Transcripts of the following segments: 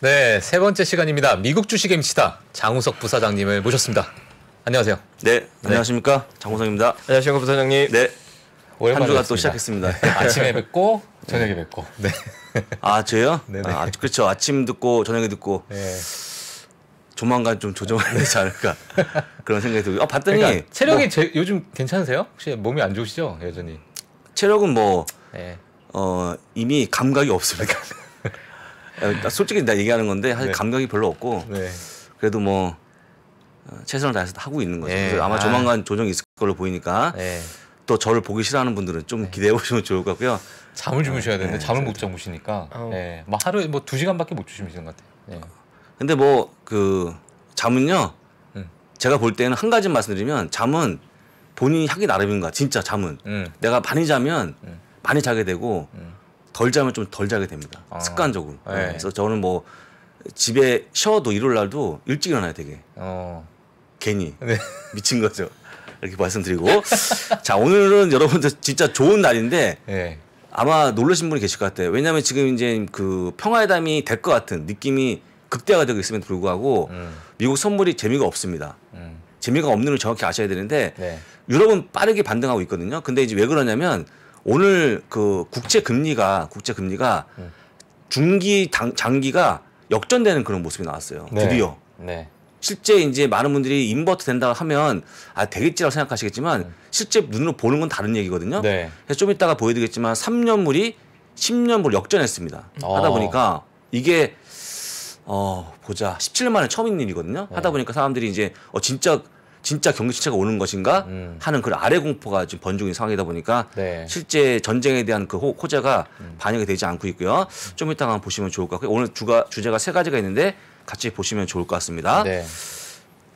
네, 세 번째 시간입니다. 미국 주식의 미치다 장우석 부사장님을 모셨습니다. 안녕하세요. 네, 안녕하십니까 장우석입니다. 안녕하십니까 부사장님. 네, 한 주가 또 시작했습니다. 네, 아침에 뵙고 네. 저녁에 뵙고. 네. 네. 아 저요? 네. 아, 그렇죠. 아침 듣고 저녁에 듣고. 네. 조만간 좀 조정해야 을 되지 않을까 그런 생각이 들고. 아 봤더니 그러니까 체력이 뭐, 제, 요즘 괜찮으세요? 혹시 몸이 안 좋으시죠 여전히? 체력은 뭐 네. 어, 이미 감각이 없습니다. 아, 솔직히 나 얘기하는 건데 사실 네. 감각이 별로 없고 네. 그래도 뭐 어, 최선을 다해서 하고 있는 거죠. 네. 그래서 아마 아. 조만간 조정이 있을 걸로 보이니까 예. 또 저를 보기 싫어하는 분들은 좀 네. 기대해 보시면 좋을 것 같고요. 잠을 주무셔야 되는데 네. 잠을 못 주무시니까 네. 막 예. 뭐 하루에 뭐두 시간밖에 못 주무시는 것 같아요. 근데 뭐 그 잠은요 음. 제가 볼 때는 한 가지 말씀드리면 잠은 본인이 하기 나름인 거야. 진짜 잠은 음. 내가 많이 자면 음. 많이 자게 되고 음. 덜 자면 좀 덜 자게 됩니다. 어. 습관적으로. 네. 네. 그래서 저는 뭐 집에 쉬어도 일요일 날도 일찍 일어나야 되게. 어. 괜히 네. 미친 거죠. 이렇게 말씀드리고 자 오늘은 여러분들 진짜 좋은 날인데 네. 아마 놀라신 분이 계실 것 같아요. 왜냐하면 지금 이제 그 평화회담이 될 것 같은 느낌이 극대화가 되고 있음에도 불구하고 음. 미국 선물이 재미가 없습니다. 음. 재미가 없는 걸 정확히 아셔야 되는데 네. 유럽은 빠르게 반등하고 있거든요. 근데 이제 왜 그러냐면 오늘 그 국제 금리가 국제 금리가 중기 당, 장기가 역전되는 그런 모습이 나왔어요. 네. 드디어. 네. 실제 이제 많은 분들이 인버터 된다 고 하면 아 되겠지라고 생각하시겠지만 음. 실제 눈으로 보는 건 다른 얘기거든요. 네. 그래서 좀 이따가 보여드리겠지만 3년물이 10년물 역전했습니다. 어. 하다 보니까 이게 어 보자 17년 만에 처음 있는 일이거든요. 네. 하다 보니까 사람들이 이제 어 진짜 진짜 경기 실체가 오는 것인가 음. 하는 그런 아래 공포가 지금 번중인 상황이다 보니까 네. 실제 전쟁에 대한 그 호, 호재가 음. 반영이 되지 않고 있고요. 좀 이따가 보시면 좋을 것 같고요. 오늘 주가, 주제가 세 가지가 있는데 같이 보시면 좋을 것 같습니다. 네.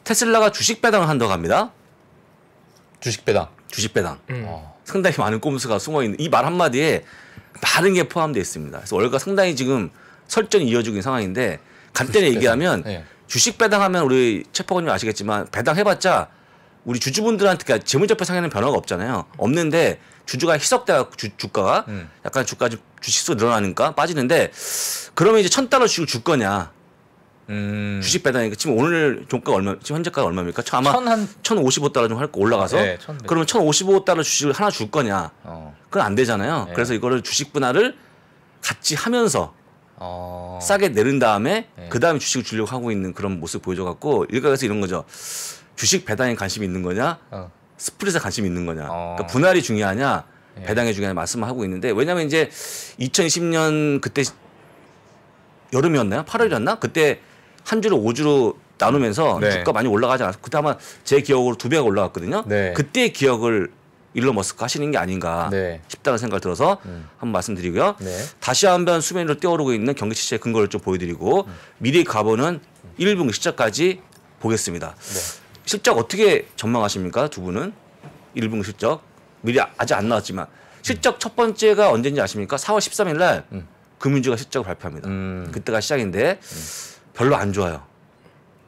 테슬라가 주식 배당을 한다고 합니다. 주식 배당. 주식 배당. 음. 어. 상당히 많은 꼼수가 숨어 있는 이 말 한마디에 많은 게 포함되어 있습니다. 그래서 월가 상당히 지금 설전이 이어지고 있는 상황인데 간단히 얘기하면 네. 주식 배당하면 우리 체포건님 아시겠지만 배당해봤자 우리 주주분들한테 그러니까 재무제표 상에는 변화가 없잖아요. 없는데 주주가 희석돼갖고 주, 가가 음. 약간 주가 주식수 늘어나니까 빠지는데 그러면 이제 천 달러씩을 줄 거냐? 음. 주식 배당이니까 그러니까 지금 오늘 종가 얼마 지금 현재가 얼마입니까? 아마 천한 1,055달러 좀할거 올라가서 네, 그러면 1,055달러 주식을 하나 줄 거냐? 어. 그건 안 되잖아요. 네. 그래서 이거를 주식 분할을 같이 하면서 어... 싸게 내린 다음에 네. 그 다음에 주식을 주려고 하고 있는 그런 모습 보여줘갖고 일각에서 이런 거죠. 주식 배당에 관심이 있는 거냐, 어. 스프릿에 관심이 있는 거냐, 어... 그러니까 분할이 중요하냐, 예. 배당이 중요하냐 말씀을 하고 있는데 왜냐하면 이제 2020년 그때 여름이었나요? 8월이었나? 그때 한 주로 5주로 나누면서 네. 주가 많이 올라가지 않았어. 그때 아마 제 기억으로 두 배가 올라갔거든요. 네. 그때 기억을 일론 머스크 하시는 게 아닌가 네. 싶다는 생각을 들어서 음. 한번 말씀드리고요. 네. 다시 한 번 수면 으로 뛰어오르고 있는 경기 지수의 근거를 좀 보여드리고 음. 미리 가보는 1분기 실적까지 보겠습니다. 네. 실적 어떻게 전망하십니까 두 분은 1분기 실적 미리 아직 안 나왔지만 실적 첫 번째가 언제인지 아십니까? 4월 13일 날 음. 금융주가 실적을 발표합니다. 음. 그때가 시작인데 음. 별로 안 좋아요.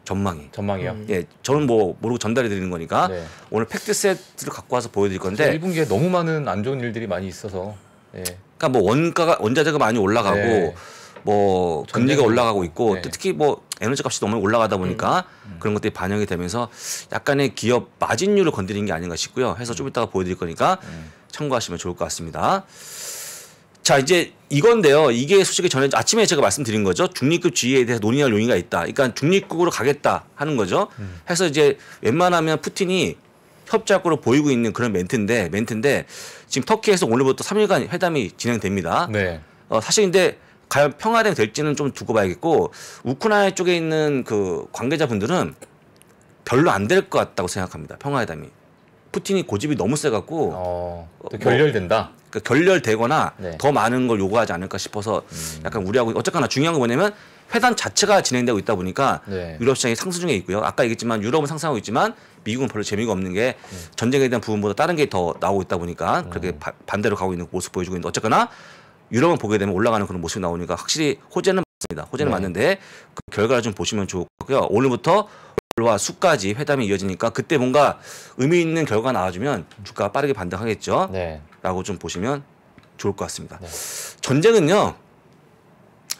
전망이. 전망이요. 음. 예, 저는 뭐 모르고 전달해 드리는 거니까 네. 오늘 팩트 세트를 갖고 와서 보여드릴 건데. 1분기에 너무 많은 안 좋은 일들이 많이 있어서. 예. 그러니까 뭐 원가가 원자재가 많이 올라가고 네. 뭐 금리가 올라가고 있고 네. 또 특히 뭐 에너지 값이 너무 올라가다 보니까 음. 음. 그런 것들이 반영이 되면서 약간의 기업 마진율을 건드리는 게 아닌가 싶고요. 해서 음. 좀 이따가 보여드릴 거니까 음. 참고하시면 좋을 것 같습니다. 자, 이제 이건데요. 이게 솔직히 전에 아침에 제가 말씀드린 거죠. 중립급 지위에 대해서 논의할 용의가 있다. 그러니까 중립국으로 가겠다 하는 거죠. 음. 해서 이제 웬만하면 푸틴이 협작으로 보이고 있는 그런 멘트인데 멘트인데 지금 터키에서 오늘부터 3일간 회담이 진행됩니다. 네. 어, 사실 근데 과연 평화된 될지는 좀 두고 봐야겠고 우크라이나 쪽에 있는 그 관계자분들은 별로 안 될 것 같다고 생각합니다. 평화회담이. 푸틴이 고집이 너무 세갖고 어, 뭐 결렬된다. 뭐, 그러니까 결렬되거나 네. 더 많은 걸 요구하지 않을까 싶어서 음. 약간 우려하고 어쨌거나 중요한 건 뭐냐면 회담 자체가 진행되고 있다 보니까 네. 유럽 시장이 상승 중에 있고요. 아까 얘기했지만 유럽은 상승하고 있지만 미국은 별로 재미가 없는 게 음. 전쟁에 대한 부분보다 다른 게 더 나오고 있다 보니까 음. 그렇게 바, 반대로 가고 있는 모습 보여주고 있는데 어쨌거나 유럽은 보게 되면 올라가는 그런 모습이 나오니까 확실히 호재는 맞습니다. 호재는 네. 맞는데 그 결과를 좀 보시면 좋고요. 오늘부터 와 수까지 회담이 이어지니까 그때 뭔가 의미 있는 결과가 나와주면 주가가 빠르게 반등하겠죠. 네. 라고 좀 보시면 좋을 것 같습니다. 네. 전쟁은요.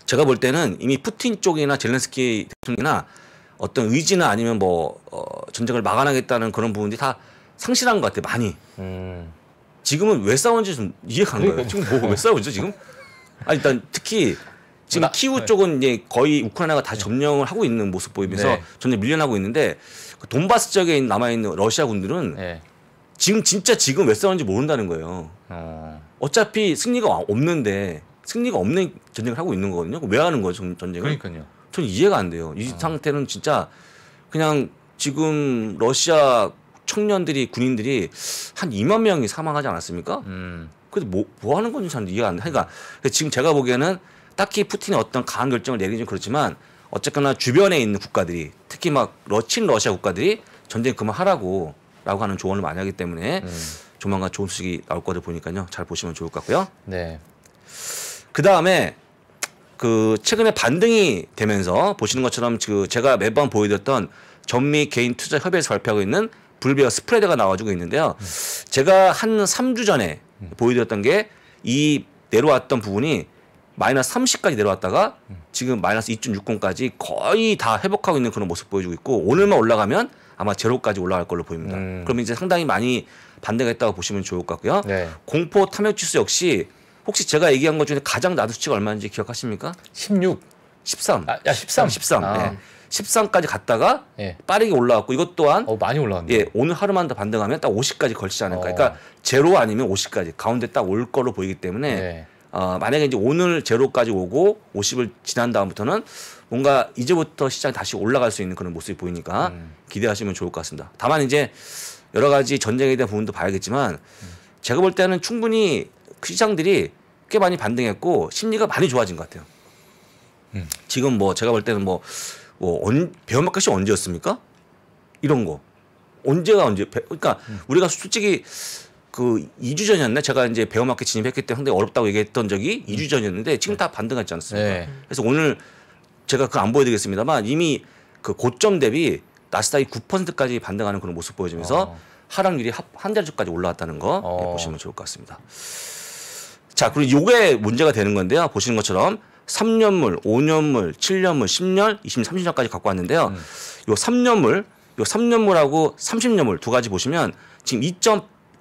제가 볼 때는 이미 푸틴 쪽이나 젤렌스키 대통령이나 어떤 의지나 아니면 뭐 어, 전쟁을 막아나겠다는 그런 부분들이 다 상실한 것 같아요. 많이. 음. 지금은 왜싸우는지좀 이해가 안 가요. 지금 뭐 왜 싸우죠 지금? 아 일단 특히 지금 키우 네. 쪽은 이제 거의 우크라이나가 다 네. 점령을 하고 있는 모습 보이면서 네. 점점 밀려나고 있는데 그 돈바스 지역에 남아 있는 러시아 군들은 네. 지금 진짜 지금 왜 싸우는지 모른다는 거예요. 어. 어차피 승리가 없는데 승리가 없는 전쟁을 하고 있는 거거든요. 왜 하는 거예요, 전쟁을? 그러니까요. 전 이해가 안 돼요. 이 어. 상태는 진짜 그냥 지금 러시아 청년들이 군인들이 한 2만 명이 사망하지 않았습니까? 음. 그래서 뭐, 뭐 하는 건지 잘 이해가 안 돼. 그러니까 음. 지금 제가 보기에는 딱히 푸틴이 어떤 강한 결정을 내리긴 그렇지만 어쨌거나 주변에 있는 국가들이 특히 막 러친 러시아 국가들이 전쟁 그만하라고 라고 하는 조언을 많이 하기 때문에 음. 조만간 좋은 소식이 나올 거다 보니까요. 잘 보시면 좋을 것 같고요. 네. 그다음에 그 최근에 반등이 되면서 보시는 것처럼 그 제가 매번 보여드렸던 전미 개인 투자 협의에서 발표하고 있는 불베어 스프레드가 나와주고 있는데요. 음. 제가 한 3주 전에 음. 보여드렸던 게 이 내려왔던 부분이 마이너스 30까지 내려왔다가 지금 마이너스 2.60까지 거의 다 회복하고 있는 그런 모습 보여주고 있고 오늘만 올라가면 아마 제로까지 올라갈 걸로 보입니다. 음. 그면 이제 상당히 많이 반대가 있다고 보시면 좋을 것 같고요. 네. 공포 탐욕 지수 역시 혹시 제가 얘기한 것 중에 가장 낮은 수치가 얼마인지 기억하십니까? 16. 13. 아, 야, 13. 13. 아. 네. 13까지 갔다가 예. 빠르게 올라왔고 이것 또한 어, 많이 올라왔네. 예, 오늘 하루만 더 반등하면 딱 50까지 걸치지 않을까. 어. 그러니까 제로 아니면 50까지 가운데 딱 올 걸로 보이기 때문에 예. 어, 만약에 이제 오늘 제로까지 오고 50을 지난 다음부터는 뭔가 이제부터 시장이 다시 올라갈 수 있는 그런 모습이 보이니까 음. 기대하시면 좋을 것 같습니다. 다만 이제 여러 가지 전쟁에 대한 부분도 봐야겠지만 음. 제가 볼 때는 충분히 시장들이 꽤 많이 반등했고 심리가 많이 좋아진 것 같아요. 음. 지금 뭐 제가 볼 때는 뭐, 뭐 언, 배움학까 언제였습니까? 이런 거 언제가 언제 그러니까 음. 우리가 솔직히 그 2주 전이었나 제가 이제 배우마켓 진입했기 때문에 상당히 어렵다고 얘기했던 적이 2주 전이었는데 지금 다 반등했지 않습니까? 네. 그래서 오늘 제가 그 안 보여드리겠습니다만 이미 그 고점 대비 나스닥이 9%까지 반등하는 그런 모습 보여지면서 어. 하락률이 한자릿까지 올라왔다는 거 어. 예, 보시면 좋을 것 같습니다. 자, 그리고 요게 문제가 되는 건데요. 보시는 것처럼 3년물, 5년물, 7년물, 10년, 20년, 30년까지 갖고 왔는데요. 음. 요 3년물, 요 3년물하고 30년물 두 가지 보시면 지금 2.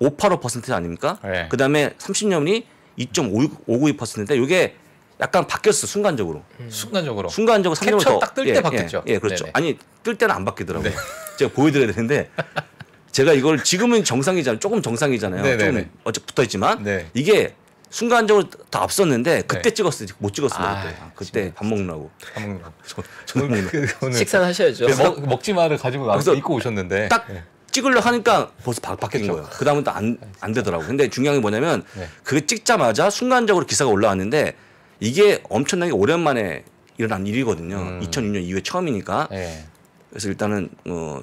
585% 아닙니까? 네. 그다음에 30년이 2.592%인데 이게 약간 바뀌었어 순간적으로. 음. 순간적으로. 순간적으로 3년더 딱뜰때 예, 예, 바뀌었죠. 예, 예 그렇죠. 네네. 아니 뜰 때는 안 바뀌더라고요. 네. 제가 보여드려야 되는데 제가 이걸 지금은 정상이잖아요. 조금 정상이잖아요. 네네네. 조금 어째 붙어 있지만 네. 이게 순간적으로 다 앞섰는데 네. 그때 네. 찍었어요. 못 찍었어요. 아, 그때, 그때 밥 먹느라고. 밥 먹느라고. 저, 저는 그, 식사는 하셔야죠. 먹, 먹지 마를 가지고 나서 입고 오셨는데. 딱 네. 찍으려 하니까 벌써 바, 바뀌는 거예요. 그 다음은 또 안 안 되더라고. 요 근데 중요한 게 뭐냐면 네. 그 찍자마자 순간적으로 기사가 올라왔는데 이게 엄청나게 오랜만에 일어난 일이거든요. 음. 2006년 이후에 처음이니까. 네. 그래서 일단은 어,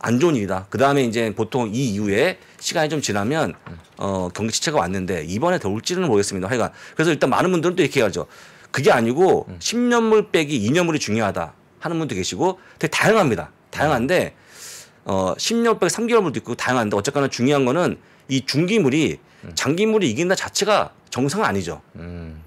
안 좋은 일이다. 그 다음에 이제 보통 이 이후에 시간이 좀 지나면 음. 어, 경기 지체가 왔는데 이번에 더 올지는 모르겠습니다. 하여간 그래서 일단 많은 분들은 또 이렇게 하죠. 그게 아니고 음. 10년물 빼기 2년물이 중요하다 하는 분도 계시고 되게 다양합니다. 다양한데 어 10년 밖에 3개월물도 있고 다양한데 어쨌거나 중요한 거는 이 중기물이 장기물이 이긴다 자체가 정상은 아니죠. 음.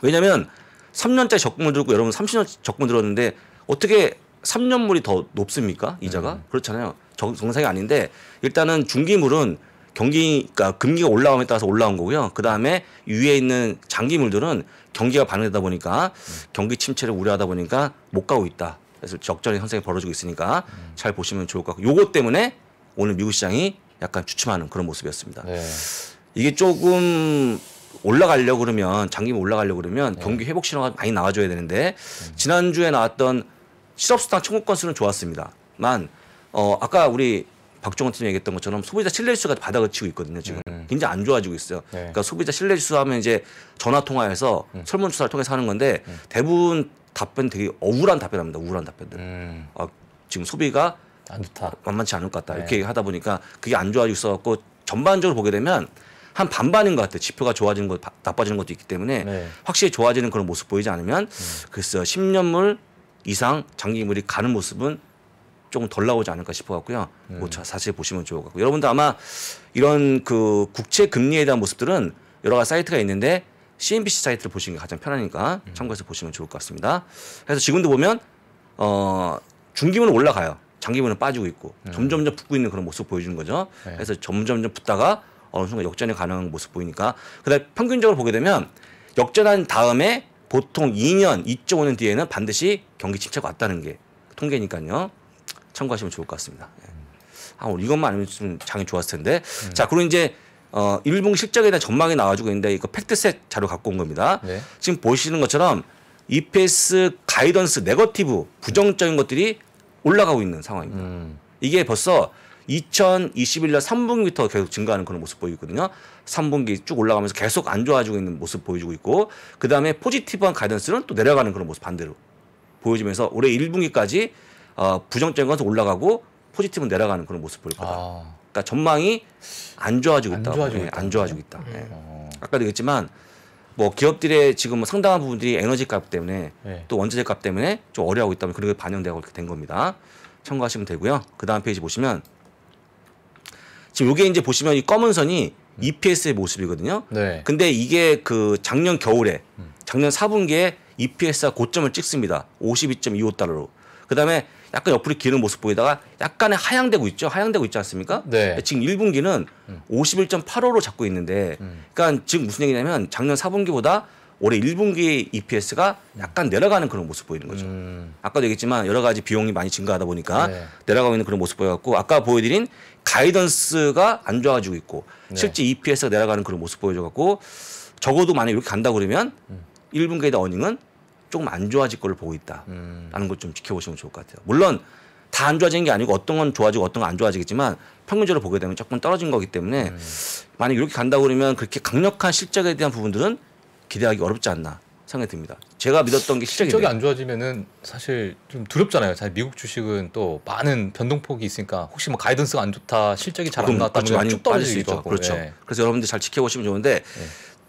왜냐하면 3년짜리 적금을 들고 여러분 30년 적금 들었는데 어떻게 3년물이 더 높습니까 이자가 음. 그렇잖아요. 정, 정상이 아닌데 일단은 중기물은 경기 그러니까 금기가 올라감에 따라서 올라온 거고요. 그 다음에 위에 있는 장기물들은 경기가 반응되다 보니까 음. 경기 침체를 우려하다 보니까 못 가고 있다. 그래서 적절히 현상이 벌어지고 있으니까 음. 잘 보시면 좋을 것 같고 요것 때문에 오늘 미국 시장이 약간 주춤하는 그런 모습이었습니다. 네. 이게 조금 올라가려 고 그러면 장기금 올라가려 고 그러면 네. 경기 회복 신호가 많이 나와줘야 되는데 음. 지난주에 나왔던 실업수당 청구 건수는 좋았습니다만 어 아까 우리 박종원 팀이 얘기했던 것처럼 소비자 신뢰지수가 바닥을 치고 있거든요 지금 음. 굉장히 안 좋아지고 있어요 네. 그러니까 소비자 신뢰지수 하면 이제 전화 통화해서 음. 설문조사를 통해서 하는 건데 음. 대부분 답변 되게 억울한 답변합니다. 우울한 답변들. 음. 아, 지금 소비가 안 좋다. 만만치 않을 것 같다. 네. 이렇게 하다 보니까 그게 안 좋아지고 있어갖고 전반적으로 보게 되면 한 반반인 것 같아요. 지표가 좋아지는 것, 나빠지는 것도 있기 때문에 네. 확실히 좋아지는 그런 모습 보이지 않으면 음. 글쎄요. 10년물 이상 장기물이 가는 모습은 조금 덜 나오지 않을까 싶어 갖고요. 음. 뭐 사실 보시면 좋을 것 같고 여러분도 아마 이런 그 국채 금리에 대한 모습들은 여러 가지 사이트가 있는데 CNBC 사이트를 보시는 게 가장 편하니까 참고해서 보시면 좋을 것 같습니다. 그래서 지금도 보면 어 중기문은 올라가요. 장기문은 빠지고 있고 음. 네. 점점점 붙고 있는 그런 모습 보여주는 거죠. 네. 그래서 점점점 붙다가 어느 순간 역전이 가능한 모습 보이니까 그다음 평균적으로 보게 되면 역전한 다음에 보통 2년 2.5년 뒤에는 반드시 경기 침체가 왔다는 게 통계니까요. 참고하시면 좋을 것 같습니다. 예. 아, 오늘 이것만 아니면 좀 장이 좋았을 텐데. 음. 자, 그리고 이제 어, 일기 실적에 대한 전망이 나와주고 있는데 이거 팩트셋 자료 갖고 온 겁니다. 네. 지금 보시는 것처럼 EPS 가이던스 네거티브 부정적인 것들이 올라가고 있는 상황입니다. 음. 이게 벌써 2021년 3분기부터 계속 증가하는 그런 모습 보이거든요. 3분기 쭉 올라가면서 계속 안 좋아지고 있는 모습 보여주고 있고 그 다음에 포지티브한 가이던스는 또 내려가는 그런 모습 반대로 보여지면서 올해 1분기까지 어, 부정적인 것은 올라가고 포지티브는 내려가는 그런 모습 보일 거다. 아. 그러니까 전망이 안 좋아지고 있다. 예, 좋아지고 있다. 안 좋아지고 있다. 네. 어. 아까도 얘기했지만 뭐 기업들의 지금 뭐 상당한 부분들이 에너지 값 때문에 네. 또 원자재 값 때문에 좀 어려워하고 있다면 그런 게 반영되고 이렇게 된 겁니다. 참고하시면 되고요. 그 다음 페이지 보시면 지금 요게 이제 보시면 이 검은 선이 EPS의 모습이거든요. 네. 근데 이게 그 작년 겨울에 음. 작년 4분기에 EPS가 고점을 찍습니다. 52.25달러로. 그다음에 약간 옆으로 기는 모습 보이다가 약간의 하향되고 있죠. 하향되고 있지 않습니까? 네. 지금 1분기는 음. 51.85로 잡고 있는데 음. 그러니까 지금 무슨 얘기냐면 작년 4분기보다 올해 1분기 EPS가 음. 약간 내려가는 그런 모습 보이는 거죠. 음. 아까도 얘기했지만 여러 가지 비용이 많이 증가하다 보니까 네. 내려가고 있는 그런 모습 보여갖고 아까 보여드린 가이던스가 안 좋아지고 있고 네. 실제 EPS가 내려가는 그런 모습 보여줘갖고 적어도 만약 이렇게 간다 그러면 음. 1분기에 대한 어닝은 조금 안 좋아질 거를 보고 음. 있다라는 음. 걸좀 지켜보시면 좋을 것 같아요. 물론 다 안좋아진게 아니고 어떤 건 좋아지고 어떤 건 안 좋아지겠지만 평균적으로 보게 되면 조금 떨어진 거기 때문에 음. 만약 이렇게 간다고 그러면 그렇게 강력한 실적에 대한 부분들은 기대하기 어렵지 않나 생각이 듭니다. 제가 믿었던 게 실적이 실적이 안 좋아지면은 사실 좀 두렵잖아요. 사실 미국 주식은 또 많은 변동폭이 있으니까 혹시 뭐 가이던스가 안 좋다, 실적이 잘 안 나왔다 그러면쭉 떨어질 수 있죠. 하고. 그렇죠. 예. 그래서 여러분들 잘 지켜보시면 좋은데 예.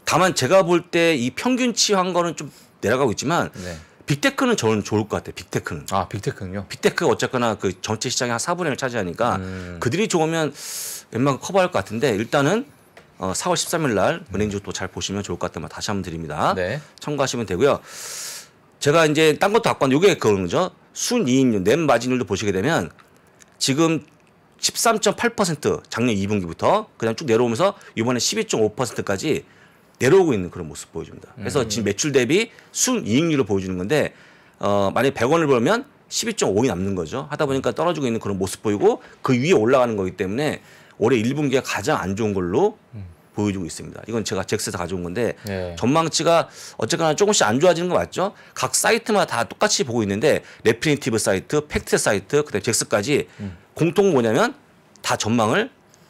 다만 제가 볼 때 이 평균치 한 거는 좀 내려가고 있지만 네. 빅테크는 저는 좋을 것 같아요. 빅테크는. 아, 빅테크는요? 빅테크가 어쨌거나 그 전체 시장의 한 4분의 1을 차지하니까 음. 그들이 좋으면 웬만큼 커버할 것 같은데 일단은 어, 4월 13일 날 은행주 또잘 보시면 좋을 것 같다면 다시 한번 드립니다. 네. 참고하시면 되고요. 제가 이제 딴 것도 갖고 왔는데 이게 그런 거죠. 순이익률, 넷 마진율도 보시게 되면 지금 13.8% 작년 2분기부터 그냥 쭉 내려오면서 이번에 12.5%까지 내려오고 있는 그런 모습 보여줍니다. 그래서 음. 지금 매출 대비 순이익률을 보여주는 건데 어, 만약에 100원을 벌면 12.5이 남는 거죠. 하다 보니까 떨어지고 있는 그런 모습 보이고 그 위에 올라가는 거기 때문에 올해 1분기가 가장 안 좋은 걸로 음. 보여주고 있습니다. 이건 제가 잭스에서 가져온 건데 네. 전망치가 어쨌거나 조금씩 안 좋아지는 거 맞죠? 각 사이트마다 다 똑같이 보고 있는데 레프린티브 사이트, 팩트 사이트, 그다음에 잭스까지 음. 공통 뭐냐면 다 전망을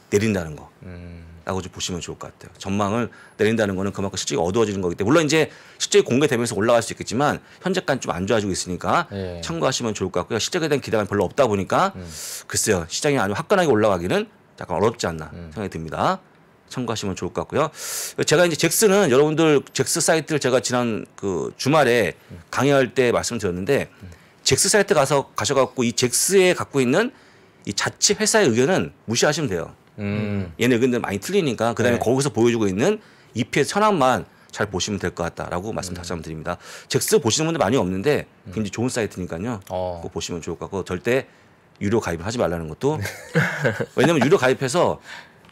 내린다는 거. 음. 라고 좀 보시면 좋을 것 같아요. 전망을 내린다는 거는 그만큼 실적이 어두워지는 거기 때문에 물론 이제 실적이 공개되면서 올라갈 수 있겠지만 현재까지 좀 안 좋아지고 있으니까 예. 참고하시면 좋을 것 같고요. 실적에 대한 기대감이 별로 없다 보니까 음. 글쎄요. 시장이 아주 화끈하게 올라가기는 약간 어렵지 않나 음. 생각이 듭니다. 참고하시면 좋을 것 같고요. 제가 이제 잭스는 여러분들 잭스 사이트를 제가 지난 그 주말에 음. 강의할 때 말씀드렸는데 음. 잭스 사이트 가서 가셔갖고 이 잭스에 갖고 있는 이 자치 회사의 의견은 무시하시면 돼요. 음. 음. 얘네 의견들 많이 틀리니까 그다음에 네. 거기서 보여주고 있는 EPS 현황만 잘 보시면 될 것 같다라고 말씀 음. 다시 한번 드립니다. 잭스 보시는 분들 많이 없는데 음. 굉장히 좋은 사이트니까요. 어. 꼭 보시면 좋을 것 같고 절대 유료 가입을 하지 말라는 것도 네. 왜냐면 유료 가입해서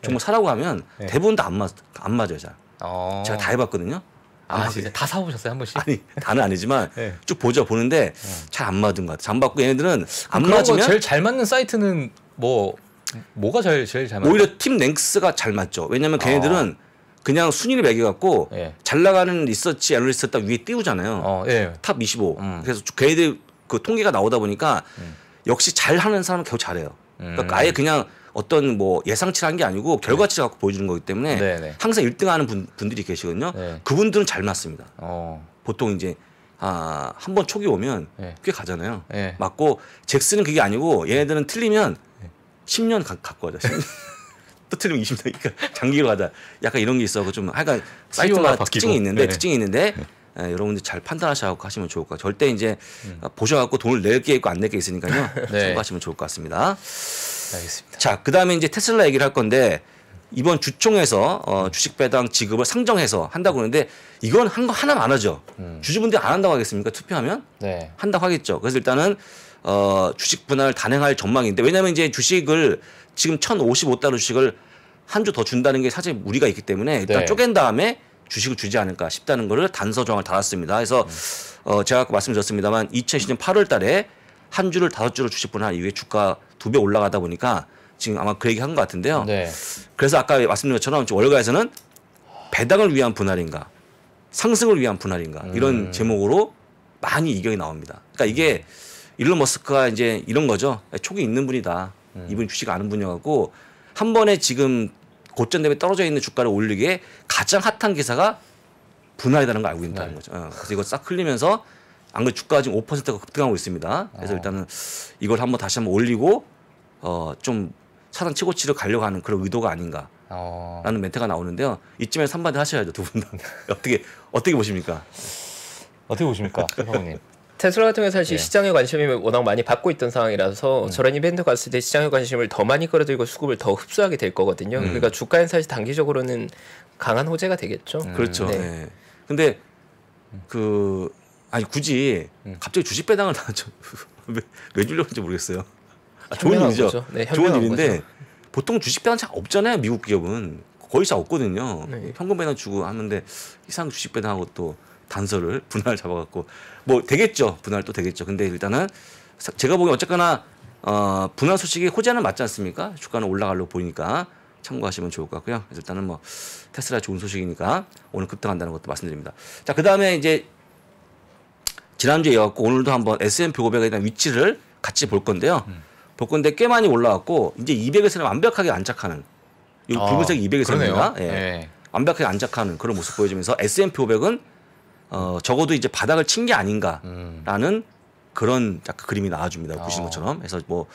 정말 네. 사라고 하면 네. 대부분 다 안 맞, 안 맞아요, 잘. 어. 제가 다 해봤거든요. 아, 아 진짜 다 사보셨어요 한 번씩? 아니 다는 아니지만 네. 쭉 보죠 보는데 잘 안 맞은 것 같아. 요안 맞고 얘네들은 아, 안 맞으면 제일 잘 맞는 사이트는 뭐 네. 뭐가 제일 제일 잘 맞죠? 오히려 팀 랭크스가 잘 맞죠. 왜냐하면 아. 걔네들은 아. 그냥 순위를 매겨갖고 예. 잘 나가는 리서치 애널리스트 딱 위에 띄우잖아요. 어, 예. 탑 25. 음. 그래서 걔네들 그 통계가 나오다 보니까 음. 역시 잘하는 사람은 겨우 잘해요. 그러니까 음. 아예 그냥 어떤 뭐 예상치를 한게 아니고 결과치를 네. 갖고 보여주는 거기 때문에 네네. 네. 항상 1등하는 분, 들이 계시거든요. 네. 그분들은 잘 맞습니다. 어. 보통 이제 아, 한번 초기 오면 네. 꽤 가잖아요. 예. 맞고 잭슨은 그게 아니고 얘네들은 틀리면 10년 가, 갖고 가자. 10년. 트리면 20년 그러니까 장기로 가자. 약간 이런 게 있어서 좀 하여간 아, 사이트마다 e 특징이 있는데 네 특징이 있는데 네, 예, 여러분들 잘판단하셔고 하시면 좋을 것 같아요. 절대 이제 음. 아, 보셔갖고 돈을 낼 게 있고 안 낼 게 있으니까요. 네. 참고하시면 좋을 것 같습니다. 알겠습니다. 자, 그 다음에 이제 테슬라 얘기를 할 건데 이번 주총에서 어, 주식 배당 지급을 상정해서 한다고 그러는데 이건 한 거 하나만 안 하죠. 음. 주주분들이 안 한다고 하겠습니까? 투표하면 네. 한다고 하겠죠. 그래서 일단은 어, 주식 분할 단행할 전망인데 왜냐하면 이제 주식을 지금 1,055달러 주식을 한 주 더 준다는 게 사실 우리가 있기 때문에 일단 네. 쪼갠 다음에 주식을 주지 않을까 싶다는 거를 단서정을 달았습니다. 그래서 어, 제가 아까 말씀드렸습니다만 2010년 8월 달에 한 주를 다섯 주로 주식 분할 이후에 주가 두 배 올라가다 보니까 지금 아마 그 얘기 한 것 같은데요. 네. 그래서 아까 말씀드린 것처럼 월가에서는 배당을 위한 분할인가 상승을 위한 분할인가 이런 음. 제목으로 많이 이견이 나옵니다. 그러니까 이게 음. 일론 머스크가 이제 이런 거죠. 촉이 있는 분이다. 음. 이분 주식 아는 분이어갖고 한 번에 지금 고점 대비 떨어져 있는 주가를 올리기에 가장 핫한 기사가 분할이라는 걸 알고 있다는 네. 거죠. 어, 그래서 이거 싹 흘리면서 안 그래도 주가가 지금 5%가 급등하고 있습니다. 그래서 어. 일단은 이걸 한번 다시 한 번 올리고 어, 좀 차단 치고치를 가려고 하는 그런 의도가 아닌가. 어. 라는 멘트가 나오는데요. 이쯤에 3반대 하셔야죠, 두분 다. 어떻게, 어떻게 보십니까? 어떻게 보십니까, 회장님? 테슬라 같은 회사 예. 시장의 관심이 워낙 많이 받고 있던 상황이라서 음. 저런 이벤트 갔을 때 시장의 관심을 더 많이 끌어들이고 수급을 더 흡수하게 될 거거든요. 음. 그러니까 주가엔 사실 단기적으로는 강한 호재가 되겠죠. 음. 그렇죠. 네. 네. 근데 그 아니 굳이 음. 갑자기 주식 배당을 다왜 왜 주려고 하는지 모르겠어요. 아, 좋은 일이죠. 네, 좋은 일인데 거죠. 보통 주식 배당 잘 없잖아요. 미국 기업은 거의 잘 없거든요. 네. 현금 배당 주고 하는데 이상 주식 배당하고 또 단서를 분할 잡아갖고 뭐 되겠죠 분할 도 되겠죠. 근데 일단은 제가 보기엔 어쨌거나 어, 분할 소식이 호재는 맞지 않습니까? 주가는 올라갈로 보이니까 참고하시면 좋을 것 같고요. 일단은 뭐 테슬라 좋은 소식이니까 오늘 급등한다는 것도 말씀드립니다. 자, 그 다음에 이제 지난주에 이어갖고 오늘도 한번 S&P 500에 대한 위치를 같이 볼 건데요. 음. 볼 건데 꽤 많이 올라왔고 이제 200에서는 완벽하게 안착하는 이 아, 붉은색 어, 2 0 0에서는니 예. 네. 완벽하게 안착하는 그런 모습 보여주면서 S&P 500은 어, 적어도 이제 바닥을 친 게 아닌가라는 음. 그런 그림이 나와줍니다. 보시는 어. 것처럼. 그래서 뭐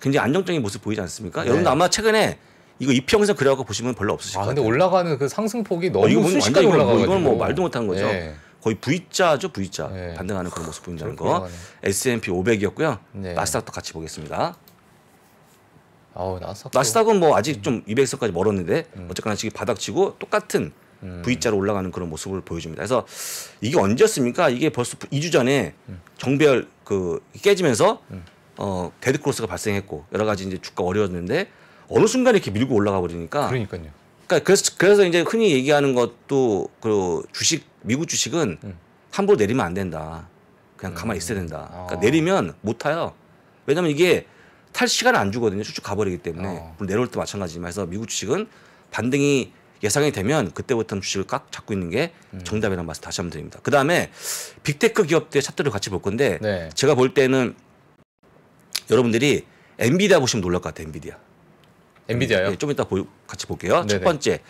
굉장히 안정적인 모습 보이지 않습니까? 네. 여러분도 아마 최근에 이거 이평에서 그래갖고 보시면 별로 없으실 거예 아, 같아요. 근데 올라가는 그 상승폭이 너무 어, 아, 거 순식간에 뭐 올라가고 이건 뭐 말도 못하는 거죠. 네. 거의 V자죠, V자 네. 반등하는 그런 모습 보인다는 거. 올라가네. S&P 500이었고요. 네. 나스닥도 같이 보겠습니다. 아우, 나스닥. 나스닥은 뭐 아직 좀 200선까지 멀었는데 음. 어쨌거나 지금 바닥치고 똑같은 V자로 올라가는 그런 모습을 보여줍니다. 그래서 이게 언제였습니까? 이게 벌써 2주 전에 정배열 그 깨지면서 어 데드 크로스가 발생했고 여러 가지 이제 주가 어려웠는데 어느 순간 이렇게 밀고 올라가 버리니까 그러니까요. 그러니까 그래서 그래서 이제 흔히 얘기하는 것도 그 주식 미국 주식은 음. 함부로 내리면 안 된다. 그냥 가만히 있어야 된다. 음. 그러니까 아. 내리면 못 타요. 왜냐면 이게 탈 시간을 안 주거든요. 쭉쭉 가버리기 때문에 어. 물론 내려올 때 마찬가지지만 해서 미국 주식은 반등이 예상이 되면 그때부터는 주식을 꽉 잡고 있는 게 음. 정답이라는 말씀 다시 한번 드립니다. 그 다음에 빅테크 기업들의 차트를 같이 볼 건데 네. 제가 볼 때는 여러분들이 엔비디아 보시면 놀랄 것 같아요. 엔비디아. 엔비디아요? 네, 좀 이따 보, 같이 볼게요. 네네. 첫 번째.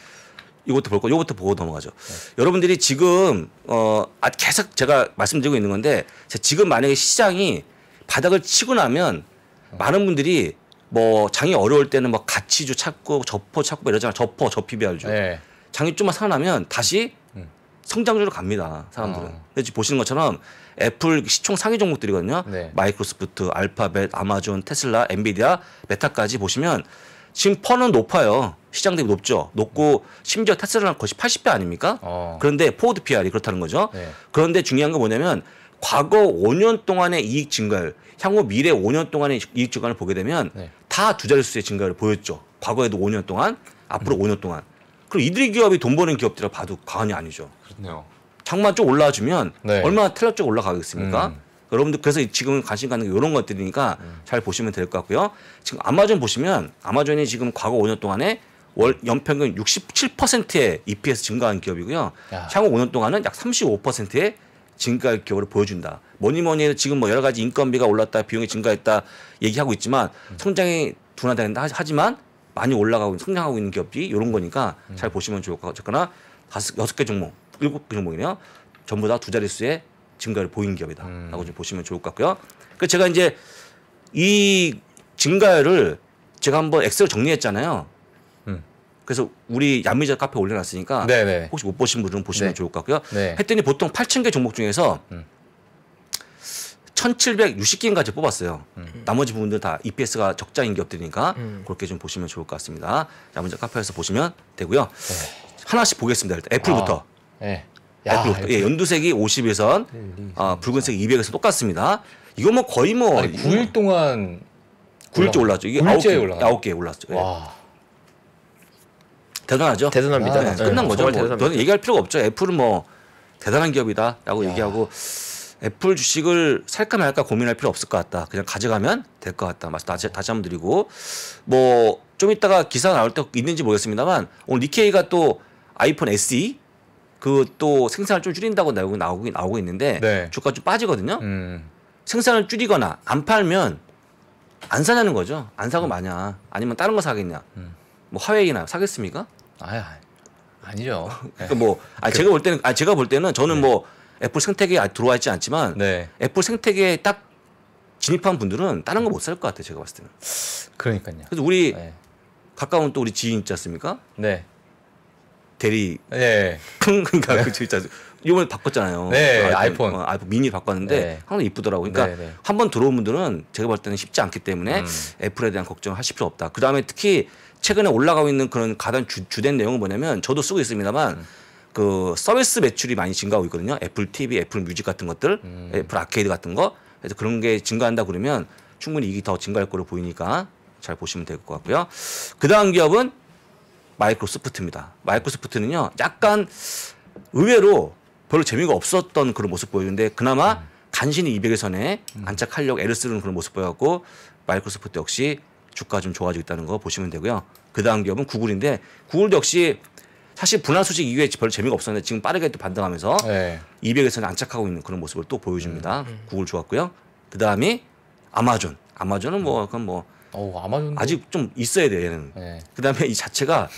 이것도 볼 거, 이것도 보고 넘어가죠. 네. 여러분들이 지금 어 아, 계속 제가 말씀드리고 있는 건데 지금 만약에 시장이 바닥을 치고 나면 어. 많은 분들이 뭐 장이 어려울 때는 뭐 가치주 찾고 저퍼 찾고 뭐 이러잖아. 저퍼, 저피비알주. 네. 장이 좀만 살아나면 다시 음. 성장주로 갑니다. 사람들은. 어. 근데 지금 보시는 것처럼 애플 시총 상위 종목들이거든요. 네. 마이크로소프트, 알파벳, 아마존, 테슬라, 엔비디아, 메타까지 보시면 지금 퍼는 높아요. 시장 대비 높죠. 높고 심지어 테슬라는 것이 80배 아닙니까? 어. 그런데 포드 PR이 그렇다는 거죠. 네. 그런데 중요한 건 뭐냐면 과거 5년 동안의 이익 증가율 향후 미래 5년 동안의 이익 증가를 보게 되면 네. 다두 자릿수의 증가를 보였죠. 과거에도 5년 동안, 앞으로 음. 5년 동안. 그리고 이들 기업이 돈 버는 기업들이라 봐도 과언이 아니죠. 그렇네요. 장만 좀 올라주면 와 네. 얼마나 텔럽 쪽 올라가겠습니까? 음. 여러분들 그래서 지금 관심 가는 게 이런 것들이니까 음. 잘 보시면 될 것 같고요. 지금 아마존 보시면 아마존이 지금 과거 5년 동안에 월 연평균 67%의 EPS 증가한 기업이고요. 야. 향후 5년 동안은 약 35%의 증가의 기업으 보여준다. 뭐니 뭐니 해도 지금 뭐 여러 가지 인건비가 올랐다, 비용이 증가했다 얘기하고 있지만 성장이 둔화된다 하지만 많이 올라가고 성장하고 있는 기업이 이런 거니까 음. 잘 보시면 좋을 것 같거나 다섯 여섯 개 종목, 일곱 개 종목이네요. 전부 다 두 자릿수의 증가를 보인 기업이다라고 음. 좀 보시면 좋을 것 같고요. 그 제가 이제 이 증가를 제가 한번 엑셀 정리했잖아요. 그래서 우리 얀미자 카페 올려놨으니까 네네. 혹시 못 보신 분은 들 보시면 네. 좋을 것 같고요. 네. 했더니 보통 8,000개 종목 중에서 음. 1,760개인까지 뽑았어요. 음. 나머지 부분들 다 EPS가 적자인 기업들이니까 음. 그렇게 좀 보시면 좋을 것 같습니다. 얀미자 카페에서 보시면 되고요. 네. 하나씩 보겠습니다. 일단 애플부터. 아. 네. 야, 애플부터. 예, 애플. 예, 연두색이 50에선, 아, 붉은색 200에서 똑같습니다. 이거 뭐 거의 뭐 아니, 9일 동안 9일째 올랐죠. 이게 9일째 9개, 올라가요. 9개 올랐죠. 예. 대단하죠. 대단합니다. 아, 예. 네. 끝난 거죠. 뭐, 너는 얘기할 필요가 없죠. 애플은 뭐 대단한 기업이다라고 얘기하고 애플 주식을 살까 말까 고민할 필요 없을 것 같다. 그냥 가져가면 될 것 같다. 다시, 다시 한번 드리고 뭐 좀 이따가 기사 나올 때 있는지 모르겠습니다만 오늘 니케이가 또 아이폰 SE 그 또 생산을 좀 줄인다고 나오고 나오고, 나오고 있는데 네. 주가 좀 빠지거든요. 음. 생산을 줄이거나 안 팔면 안 사냐는 거죠. 안 사고 음. 마냐. 아니면 다른 거 사겠냐. 음. 뭐 화웨이나 사겠습니까? 아 아니죠. 네. 그러니까 뭐 아, 그... 제가 볼 때는 아 제가 볼 때는 저는 네. 뭐 애플 생태계에 아, 들어와 있지 않지만 네. 애플 생태계에 딱 진입한 분들은 다른 거 못 살 것 같아요. 제가 봤을 때는. 그러니까요. 그래서 우리 네. 가까운 또 우리 지인 있지 않습니까? 네. 대리. 네. 그러니까 네. 그저 있지 이번에 바꿨잖아요. 네, 그 아이폰, 아이폰. 어, 아이폰 미니 바꿨는데 네. 항상 이쁘더라고. 그러니까 네, 네. 한번 들어온 분들은 제가 볼 때는 쉽지 않기 때문에 음. 애플에 대한 걱정하실 을 필요 없다. 그 다음에 특히 최근에 올라가고 있는 그런 가장 주, 된 내용은 뭐냐면 저도 쓰고 있습니다만 음. 그 서비스 매출이 많이 증가하고 있거든요. 애플 TV, 애플 뮤직 같은 것들, 음. 애플 아케이드 같은 거. 그래서 그런 게 증가한다 그러면 충분히 이익이 더 증가할 거로 보이니까 잘 보시면 될 것 같고요. 그 다음 기업은 마이크로소프트입니다. 마이크로소프트는요, 약간 의외로 별로 재미가 없었던 그런 모습 보이는데 그나마 음. 간신히 200일 선에 음. 안착하려고 애를 쓰는 그런 모습 보였고 마이크로소프트 역시 주가 좀 좋아지고 있다는 거 보시면 되고요. 그 다음 기업은 구글인데 구글도 역시 사실 분할 수식 이후에 별로 재미가 없었는데 지금 빠르게 또 반등하면서 네. 200에서는 안착하고 있는 그런 모습을 또 보여줍니다. 음, 음. 구글 좋았고요. 그 다음이 아마존. 아마존은 뭐 그건 뭐 오, 아직 좀 있어야 돼 얘는. 네. 그 다음에 이 자체가